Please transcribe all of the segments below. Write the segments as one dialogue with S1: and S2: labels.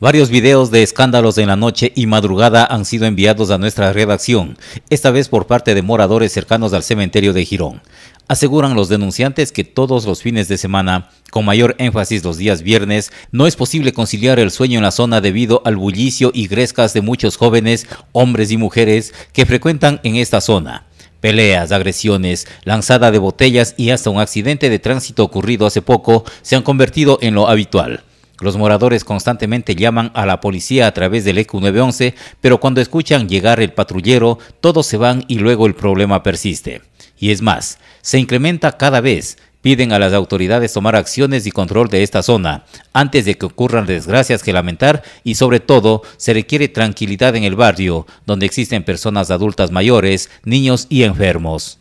S1: Varios videos de escándalos en la noche y madrugada han sido enviados a nuestra redacción, esta vez por parte de moradores cercanos al cementerio de Girón. Aseguran los denunciantes que todos los fines de semana, con mayor énfasis los días viernes, no es posible conciliar el sueño en la zona debido al bullicio y grescas de muchos jóvenes, hombres y mujeres que frecuentan en esta zona. Peleas, agresiones, lanzada de botellas y hasta un accidente de tránsito ocurrido hace poco se han convertido en lo habitual. Los moradores constantemente llaman a la policía a través del EQ911, pero cuando escuchan llegar el patrullero, todos se van y luego el problema persiste. Y es más, se incrementa cada vez. Piden a las autoridades tomar acciones y control de esta zona, antes de que ocurran desgracias que lamentar y sobre todo se requiere tranquilidad en el barrio, donde existen personas adultas mayores, niños y enfermos.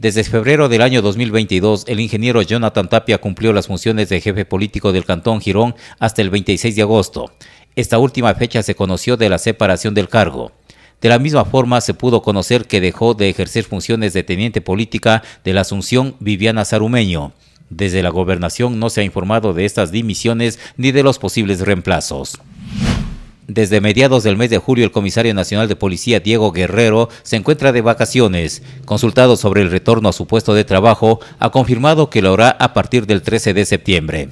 S1: Desde febrero del año 2022, el ingeniero Jonathan Tapia cumplió las funciones de jefe político del Cantón Girón hasta el 26 de agosto. Esta última fecha se conoció de la separación del cargo. De la misma forma, se pudo conocer que dejó de ejercer funciones de teniente política de la Asunción Viviana Sarumeño. Desde la gobernación no se ha informado de estas dimisiones ni de los posibles reemplazos. Desde mediados del mes de julio, el comisario nacional de policía Diego Guerrero se encuentra de vacaciones. Consultado sobre el retorno a su puesto de trabajo, ha confirmado que lo hará a partir del 13 de septiembre.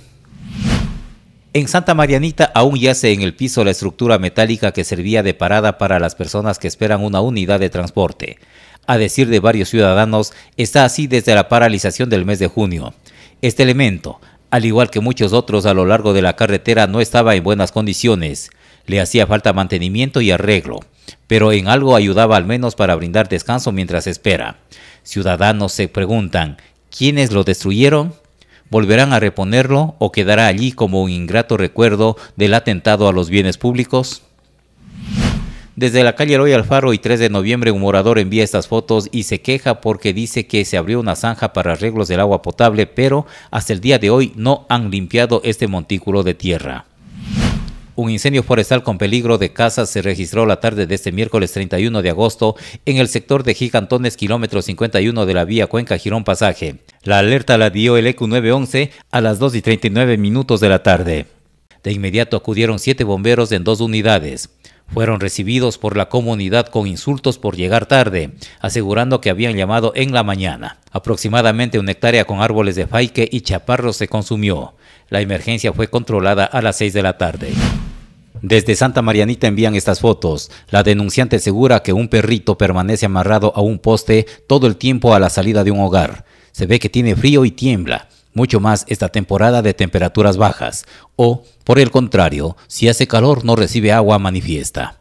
S1: En Santa Marianita aún yace en el piso la estructura metálica que servía de parada para las personas que esperan una unidad de transporte. A decir de varios ciudadanos, está así desde la paralización del mes de junio. Este elemento, al igual que muchos otros a lo largo de la carretera, no estaba en buenas condiciones le hacía falta mantenimiento y arreglo, pero en algo ayudaba al menos para brindar descanso mientras espera. Ciudadanos se preguntan, ¿quiénes lo destruyeron? ¿Volverán a reponerlo o quedará allí como un ingrato recuerdo del atentado a los bienes públicos? Desde la calle Roy Alfaro y 3 de noviembre un morador envía estas fotos y se queja porque dice que se abrió una zanja para arreglos del agua potable, pero hasta el día de hoy no han limpiado este montículo de tierra. Un incendio forestal con peligro de casas se registró la tarde de este miércoles 31 de agosto en el sector de Gigantones, kilómetro 51 de la vía Cuenca Girón Pasaje. La alerta la dio el EQ 911 a las 2 y 39 minutos de la tarde. De inmediato acudieron siete bomberos en dos unidades. Fueron recibidos por la comunidad con insultos por llegar tarde, asegurando que habían llamado en la mañana. Aproximadamente una hectárea con árboles de faique y chaparro se consumió. La emergencia fue controlada a las 6 de la tarde. Desde Santa Marianita envían estas fotos. La denunciante asegura que un perrito permanece amarrado a un poste todo el tiempo a la salida de un hogar. Se ve que tiene frío y tiembla, mucho más esta temporada de temperaturas bajas. O, por el contrario, si hace calor no recibe agua manifiesta.